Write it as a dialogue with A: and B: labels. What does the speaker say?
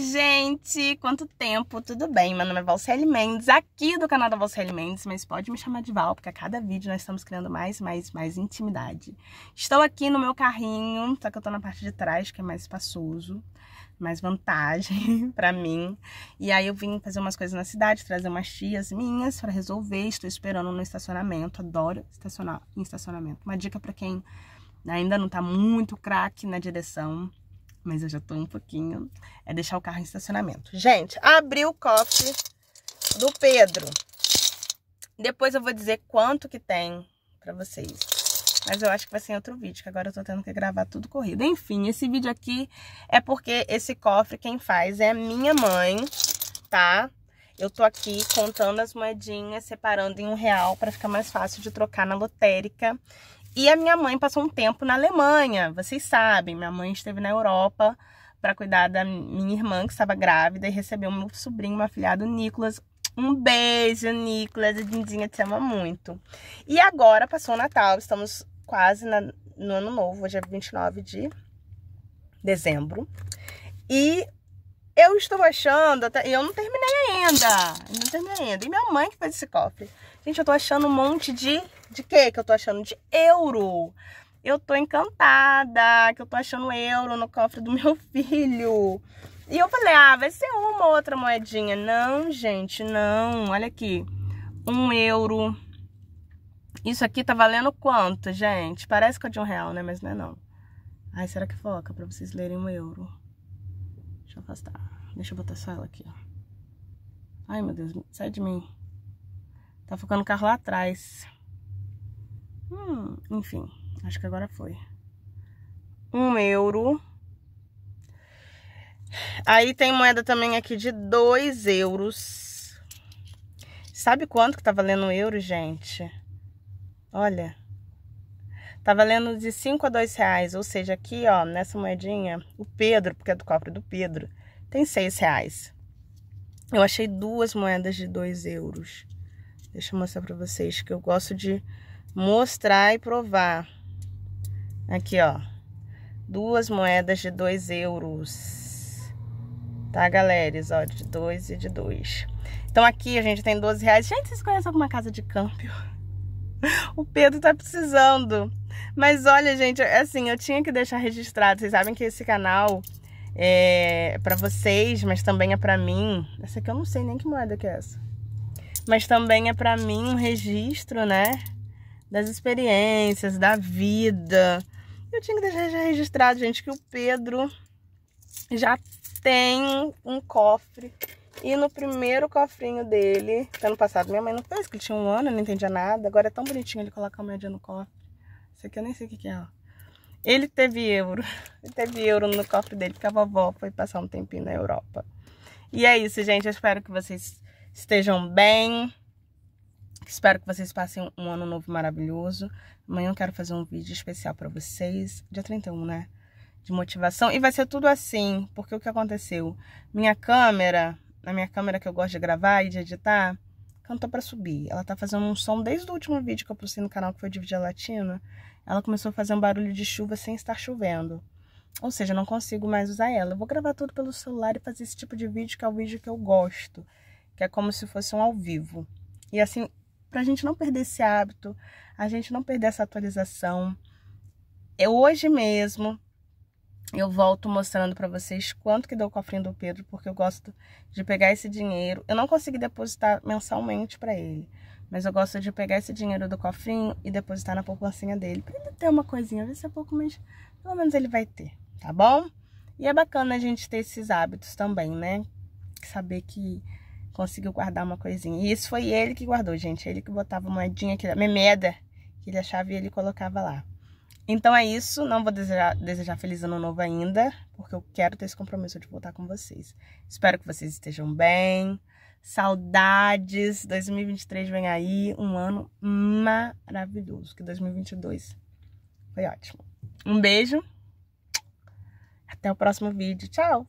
A: gente! Quanto tempo, tudo bem? Meu nome é Valceli Mendes, aqui do canal da Valceli Mendes, mas pode me chamar de Val, porque a cada vídeo nós estamos criando mais, mais, mais intimidade. Estou aqui no meu carrinho, só que eu tô na parte de trás, que é mais espaçoso, mais vantagem para mim. E aí eu vim fazer umas coisas na cidade, trazer umas tias minhas para resolver, estou esperando no estacionamento, adoro estacionar em estacionamento. Uma dica para quem ainda não tá muito craque na direção mas eu já tô um pouquinho. É deixar o carro em estacionamento. Gente, abri o cofre do Pedro. Depois eu vou dizer quanto que tem pra vocês. Mas eu acho que vai ser em outro vídeo, que agora eu tô tendo que gravar tudo corrido. Enfim, esse vídeo aqui é porque esse cofre quem faz é a minha mãe, tá? Eu tô aqui contando as moedinhas, separando em um real para ficar mais fácil de trocar na lotérica. E a minha mãe passou um tempo na Alemanha, vocês sabem, minha mãe esteve na Europa para cuidar da minha irmã que estava grávida e recebeu meu sobrinho, meu afilhado Nicolas. Um beijo, Nicolas, a Dindinha te ama muito. E agora passou o Natal, estamos quase na, no ano novo, hoje é 29 de dezembro. E eu estou achando, até, eu não terminei merenda. Ainda tem merenda. E minha mãe que faz esse cofre. Gente, eu tô achando um monte de... De quê que eu tô achando? De euro. Eu tô encantada que eu tô achando euro no cofre do meu filho. E eu falei, ah, vai ser uma ou outra moedinha. Não, gente, não. Olha aqui. Um euro. Isso aqui tá valendo quanto, gente? Parece que é de um real, né? Mas não é não. Ai, será que foca pra vocês lerem um euro? Deixa eu afastar. Deixa eu botar só ela aqui, ó. Ai, meu Deus, sai de mim. Tá focando o carro lá atrás. Hum, enfim, acho que agora foi. Um euro. Aí tem moeda também aqui de dois euros. Sabe quanto que tá valendo um euro, gente? Olha. Tá valendo de 5 a 2 reais. Ou seja, aqui, ó, nessa moedinha, o Pedro, porque é do cofre do Pedro, tem 6 reais. Eu achei duas moedas de 2 euros. Deixa eu mostrar pra vocês que eu gosto de mostrar e provar. Aqui, ó. Duas moedas de 2 euros. Tá, galera? Ó, de 2 e de 2. Então aqui a gente tem 12 reais. Gente, vocês conhecem alguma casa de câmbio? O Pedro tá precisando. Mas olha, gente, é assim, eu tinha que deixar registrado. Vocês sabem que esse canal é para vocês, mas também é para mim. Essa aqui eu não sei nem que moeda que é essa. Mas também é para mim um registro, né? Das experiências, da vida. Eu tinha que deixar registrado, gente, que o Pedro já tem um cofre. E no primeiro cofrinho dele, ano passado, minha mãe não fez, que ele tinha um ano, eu não entendia nada. Agora é tão bonitinho ele colocar a moedinha no cofre. Isso aqui eu nem sei o que, que é, ó. Ele teve euro. Ele teve euro no cofre dele, porque a vovó foi passar um tempinho na Europa. E é isso, gente. Eu espero que vocês estejam bem. Espero que vocês passem um ano novo maravilhoso. Amanhã eu quero fazer um vídeo especial para vocês. Dia 31, né? De motivação. E vai ser tudo assim, porque o que aconteceu? Minha câmera, na minha câmera que eu gosto de gravar e de editar, cantou para subir. Ela tá fazendo um som desde o último vídeo que eu postei no canal, que foi de vídeo latina ela começou a fazer um barulho de chuva sem estar chovendo. Ou seja, eu não consigo mais usar ela. Eu vou gravar tudo pelo celular e fazer esse tipo de vídeo, que é o vídeo que eu gosto, que é como se fosse um ao vivo. E assim, pra gente não perder esse hábito, a gente não perder essa atualização, eu hoje mesmo eu volto mostrando para vocês quanto que deu o cofrinho do Pedro, porque eu gosto de pegar esse dinheiro. Eu não consegui depositar mensalmente para ele, mas eu gosto de pegar esse dinheiro do cofrinho e depositar na poupancinha dele. Pra ele ter uma coisinha, ver se é pouco, mas pelo menos ele vai ter, tá bom? E é bacana a gente ter esses hábitos também, né? Saber que conseguiu guardar uma coisinha. E isso foi ele que guardou, gente. Ele que botava moedinha, que memeda, que ele achava e ele colocava lá. Então é isso. Não vou desejar, desejar feliz ano novo ainda, porque eu quero ter esse compromisso de voltar com vocês. Espero que vocês estejam bem. Saudades. 2023 vem aí, um ano maravilhoso, que 2022 foi ótimo. Um beijo. Até o próximo vídeo. Tchau.